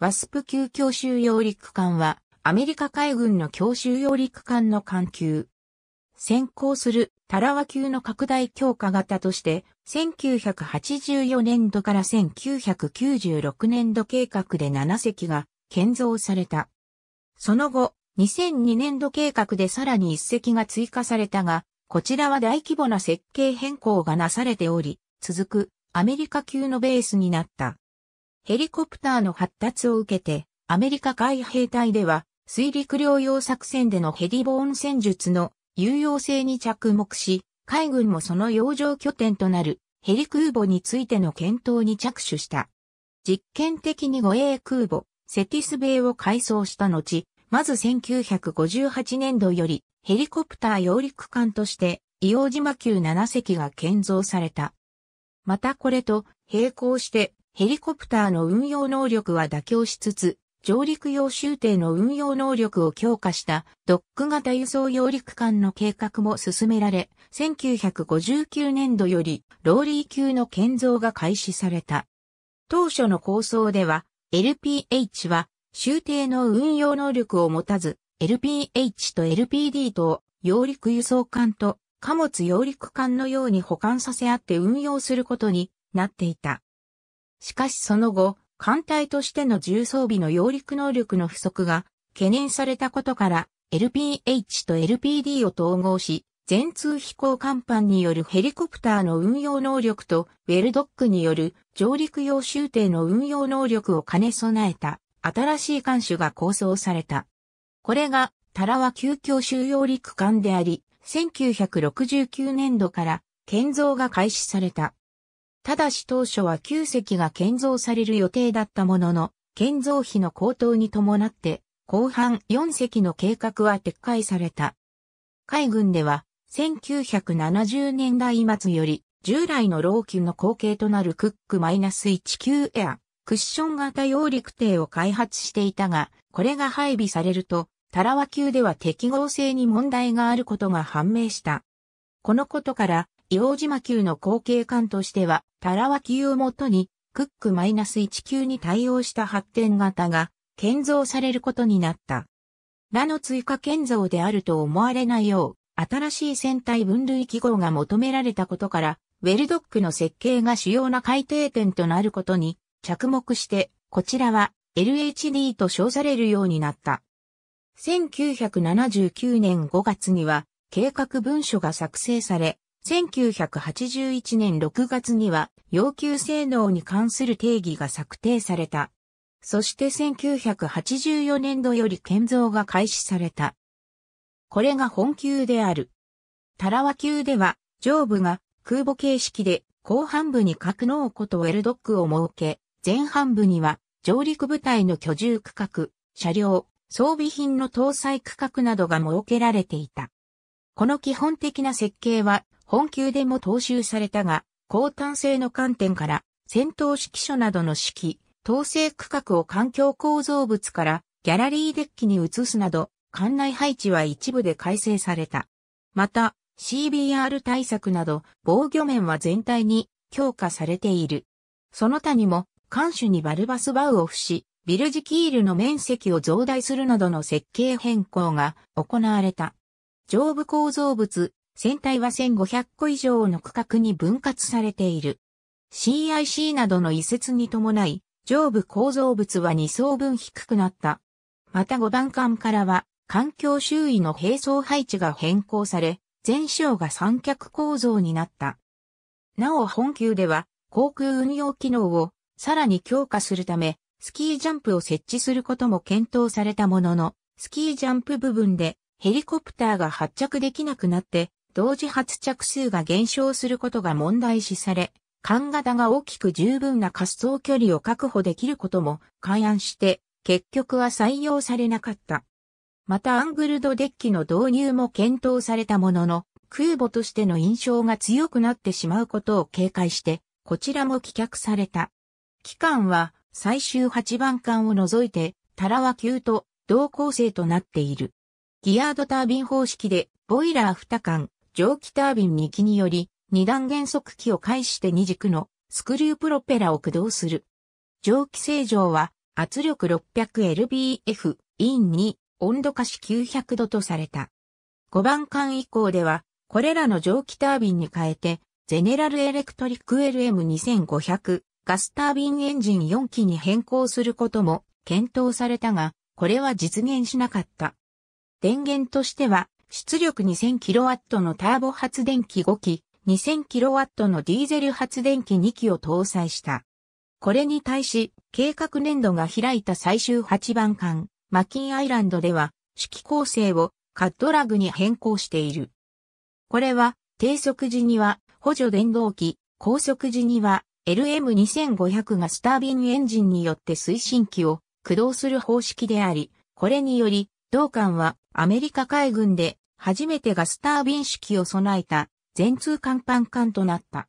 ワスプ級強襲揚陸艦は、アメリカ海軍の強襲揚陸艦の艦級。先行するタラワ級の拡大強化型として、1984年度から1996年度計画で7隻が建造された。その後、2002年度計画でさらに1隻が追加されたが、こちらは大規模な設計変更がなされており、続くアメリカ級のベースになった。ヘリコプターの発達を受けて、アメリカ海兵隊では、水陸両用作戦でのヘリボーン戦術の有用性に着目し、海軍もその洋上拠点となるヘリ空母についての検討に着手した。実験的に護衛空母、セティスベイを改装した後、まず1958年度よりヘリコプター揚陸艦として硫黄島級7隻が建造された。またこれと並行してヘリコプターの運用能力は妥協しつつ、上陸用終艇の運用能力を強化したドック型輸送揚陸艦の計画も進められ、1959年度よりローリー級の建造が開始された。当初の構想では、LPH は終艇の運用能力を持たず、LPH と LPD と揚陸輸送艦と貨物揚陸艦のように保管させ合って運用することになっていた。しかしその後、艦隊としての重装備の揚陸能力の不足が懸念されたことから LPH と LPD を統合し、全通飛行甲板によるヘリコプターの運用能力とウェルドックによる上陸用集艇の運用能力を兼ね備えた新しい艦種が構想された。これがタラは急遽収容陸艦であり、1969年度から建造が開始された。ただし当初は9隻が建造される予定だったものの、建造費の高騰に伴って、後半4隻の計画は撤回された。海軍では、1970年代末より、従来の老朽の後継となるクック -19 エア、クッション型揚陸艇を開発していたが、これが配備されると、タラワ級では適合性に問題があることが判明した。このことから、硫黄島級の後継艦としては、タラワ級をもとに、クック -1 級に対応した発展型が、建造されることになった。ラの追加建造であると思われないよう、新しい船体分類記号が求められたことから、ウェルドックの設計が主要な改定点となることに着目して、こちらは LHD と称されるようになった。1979年5月には計画文書が作成され、1981年6月には要求性能に関する定義が策定された。そして1984年度より建造が開始された。これが本級である。タラワ級では上部が空母形式で後半部に格納庫とウェルドックを設け、前半部には上陸部隊の居住区画、車両、装備品の搭載区画などが設けられていた。この基本的な設計は本級でも踏襲されたが、高単性の観点から、戦闘指揮所などの指揮、統制区画を環境構造物からギャラリーデッキに移すなど、館内配置は一部で改正された。また、CBR 対策など防御面は全体に強化されている。その他にも、艦首にバルバスバウを付し、ビルジキールの面積を増大するなどの設計変更が行われた。上部構造物、船体は1500個以上の区画に分割されている。CIC などの移設に伴い、上部構造物は2層分低くなった。また5番艦からは、環境周囲の並走配置が変更され、全章が三脚構造になった。なお本級では、航空運用機能をさらに強化するため、スキージャンプを設置することも検討されたものの、スキージャンプ部分でヘリコプターが発着できなくなって、同時発着数が減少することが問題視され、缶型が大きく十分な滑走距離を確保できることも勘案して、結局は採用されなかった。またアングルドデッキの導入も検討されたものの、空母としての印象が強くなってしまうことを警戒して、こちらも棄却された。期間は最終8番艦を除いて、タラワ級と同構成となっている。ギアードタービン方式で、ボイラー2艦、蒸気タービン2機により、二段減速機を介して二軸のスクリュープロペラを駆動する。蒸気正常は圧力 600lbf、イン2、温度化し900度とされた。5番艦以降では、これらの蒸気タービンに変えて、ゼネラルエレクトリック LM2500 ガスタービンエンジン4機に変更することも検討されたが、これは実現しなかった。電源としては出力 2000kW のターボ発電機5機、2000kW のディーゼル発電機2機を搭載した。これに対し、計画年度が開いた最終8番間、マキンアイランドでは、式構成をカットラグに変更している。これは、低速時には補助電動機、高速時には LM2500 がスタービンエンジンによって推進機を駆動する方式であり、これにより同艦はアメリカ海軍で初めてガスタービン式を備えた全通艦艦艦となった。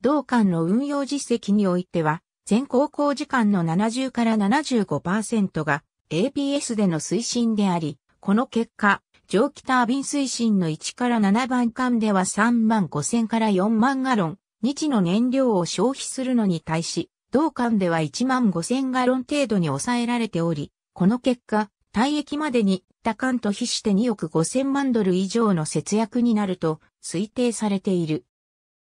同艦の運用実績においては、全航行時間の70から75%が APS での推進であり、この結果、蒸気タービン推進の1から7番艦では3万5000から4万ガロン、日の燃料を消費するのに対し、同艦では1万5000ガロン程度に抑えられており、この結果、退役までに多感と比して2億5000万ドル以上の節約になると推定されている。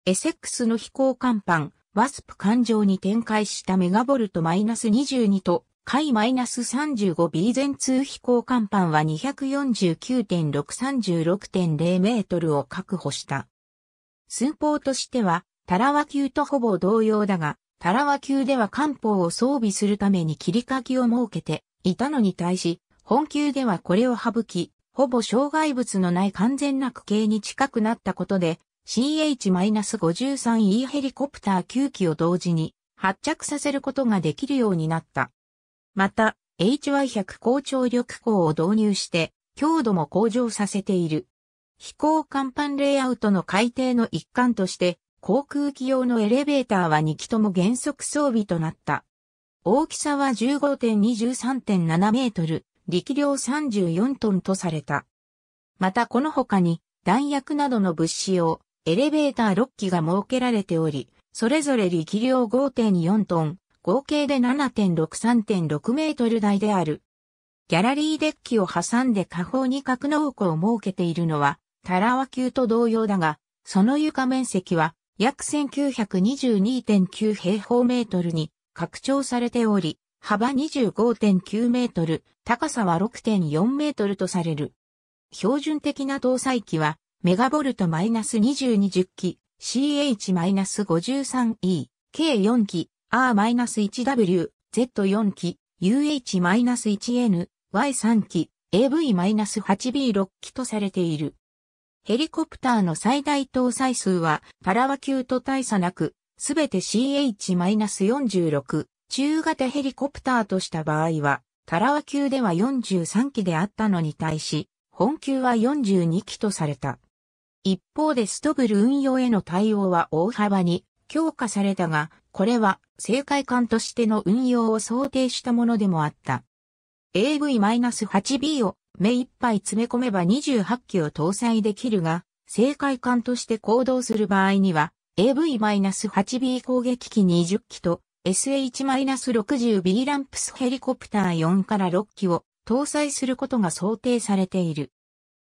エセックスの飛行甲板、ワスプ艦上に展開したメガボルト -22 と海 -35 ビーゼン2飛行甲板は249.636.0メートルを確保した。寸法としては、タラワ級とほぼ同様だが、タラワ級では艦砲を装備するために切り欠きを設けていたのに対し、本級ではこれを省き、ほぼ障害物のない完全な区形に近くなったことで、CH-53E ヘリコプター9機を同時に発着させることができるようになった。また、HY100 高張力鋼を導入して、強度も向上させている。飛行甲板レイアウトの改定の一環として、航空機用のエレベーターは2機とも原則装備となった。大きさは15.23.7メートル、力量34トンとされた。またこの他に弾薬などの物資用、エレベーター6機が設けられており、それぞれ力量5.4トン、合計で7.63.6メートル台である。ギャラリーデッキを挟んで下方に格納庫を設けているのは、タラワ級と同様だが、その床面積は約1922.9平方メートルに拡張されており、幅25.9メートル、高さは6.4メートルとされる。標準的な搭載機は、メガボルト -2210 機、CH-53E、k 4機、R-1W、Z4 機、UH-1N、Y3 機、AV-8B6 機とされている。ヘリコプターの最大搭載数は、パラワ級と大差なく、すべて CH-46、中型ヘリコプターとした場合は、タラワ級では43機であったのに対し、本級は42機とされた。一方でストブル運用への対応は大幅に強化されたが、これは正解艦としての運用を想定したものでもあった。AV-8B を目いっぱい詰め込めば28機を搭載できるが、正解艦として行動する場合には、AV-8B 攻撃機20機と SH-60B ランプスヘリコプター4から6機を搭載することが想定されている。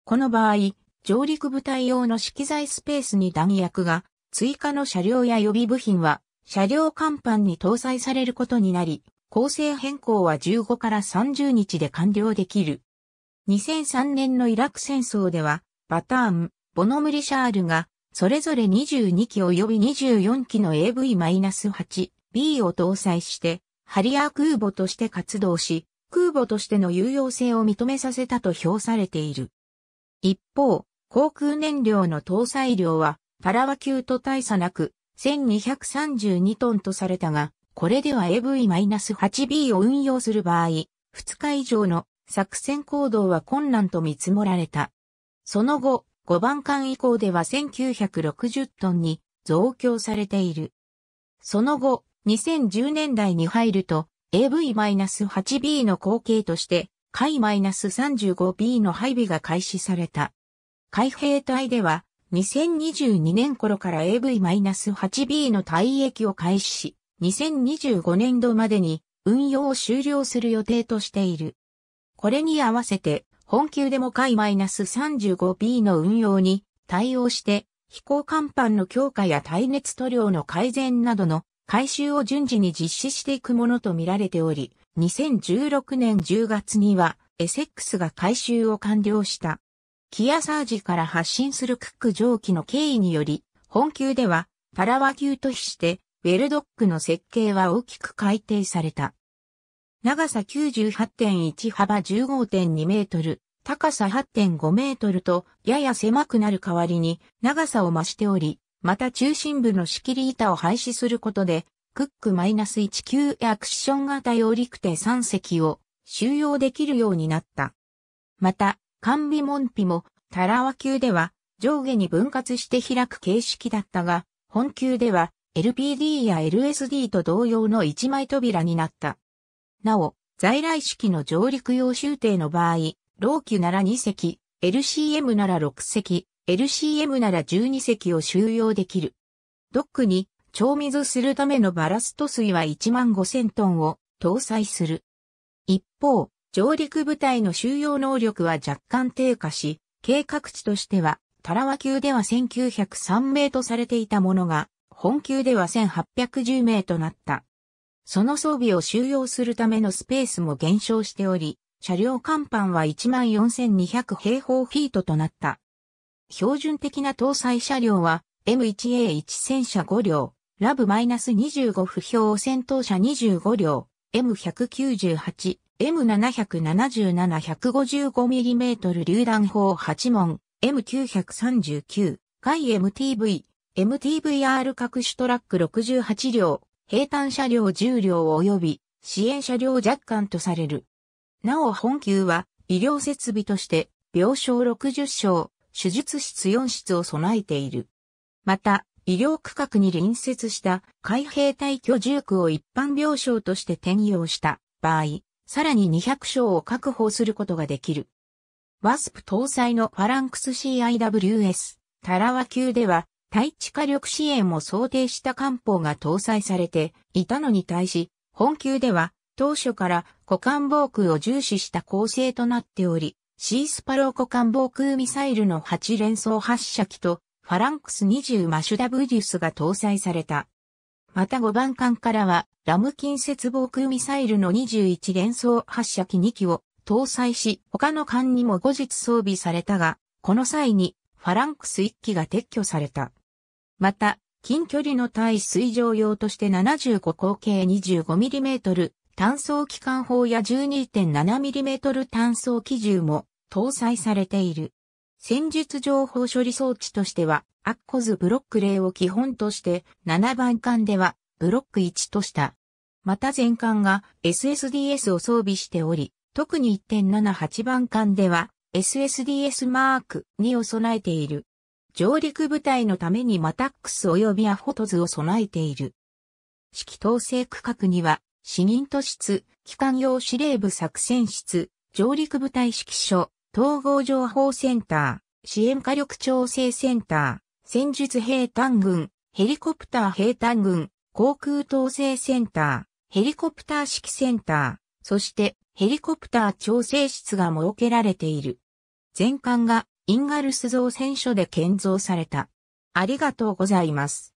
この場合、上陸部隊用の資機材スペースに弾薬が、追加の車両や予備部品は、車両甲板に搭載されることになり、構成変更は15から30日で完了できる。2003年のイラク戦争では、バターン、ボノムリシャールが、それぞれ22機及び24機の AV-8 B を搭載して、ハリアー空母として活動し、空母としての有用性を認めさせたと評されている。一方、航空燃料の搭載量は、パラワ級と大差なく、1232トンとされたが、これでは AV-8B を運用する場合、2日以上の作戦行動は困難と見積もられた。その後、5番艦以降では1960トンに増強されている。その後、2010年代に入ると AV-8B の後継として海 -35B の配備が開始された。海兵隊では2022年頃から AV-8B の退役を開始し、2025年度までに運用を終了する予定としている。これに合わせて、本級でも海 -35B の運用に対応して、飛行甲板の強化や耐熱塗料の改善などの改修を順次に実施していくものとみられており、2016年10月には、エセックスが改修を完了した。キアサージから発信するクック蒸気の経緯により、本級では、パラワ級と比して、ウェルドックの設計は大きく改定された。長さ98.1幅15.2メートル、高さ8.5メートルと、やや狭くなる代わりに、長さを増しており、また中心部の仕切り板を廃止することで、クック -19 アクション型揚陸艇3隻を収容できるようになった。また、完備門扉も、タラワ級では上下に分割して開く形式だったが、本級では LPD や LSD と同様の一枚扉になった。なお、在来式の上陸用終艇の場合、老級なら2隻、LCM なら6隻、LCM なら12隻を収容できる。ドックに超水するためのバラスト水は1万5000トンを搭載する。一方、上陸部隊の収容能力は若干低下し、計画値としては、タラワ級では1903名とされていたものが、本級では1810名となった。その装備を収容するためのスペースも減少しており、車両甲板は14,200平方フィートとなった。標準的な搭載車両は M1A1 戦車5両、ラブ -25 不評戦闘車25両、M198、M777 155mm 榴弾砲8門、M939、外 MTV、MTVR 各種トラック68両、平坦車両10両及び支援車両若干とされる。なお本級は医療設備として病床60床、手術室4室を備えている。また、医療区画に隣接した海兵隊居住区を一般病床として転用した場合、さらに200床を確保することができる。ワスプ搭載のファランクス CIWS、タラワ級では、対地火力支援も想定した艦砲が搭載されていたのに対し、本級では当初から股間防空を重視した構成となっており、シースパローコ艦防空ミサイルの8連装発射機とファランクス20マシュダブリュスが搭載された。また5番艦からはラム近接防空ミサイルの21連装発射機2機を搭載し他の艦にも後日装備されたが、この際にファランクス1機が撤去された。また、近距離の対水上用として75口径 25mm 単装機関砲や 12.7mm 単装機銃も搭載されている。戦術情報処理装置としては、アッコズブロック例を基本として、7番艦ではブロック1とした。また全艦が SSDS を装備しており、特に1.78番艦では SSDS マーク2を備えている。上陸部隊のためにマタックス及びアフォトズを備えている。指揮統制区画には、死人都室、機関用司令部作戦室、上陸部隊指揮所、統合情報センター、支援火力調整センター、戦術兵隊軍、ヘリコプター兵隊群、航空統制センター、ヘリコプター指揮センター、そしてヘリコプター調整室が設けられている。全館がインガルス造船所で建造された。ありがとうございます。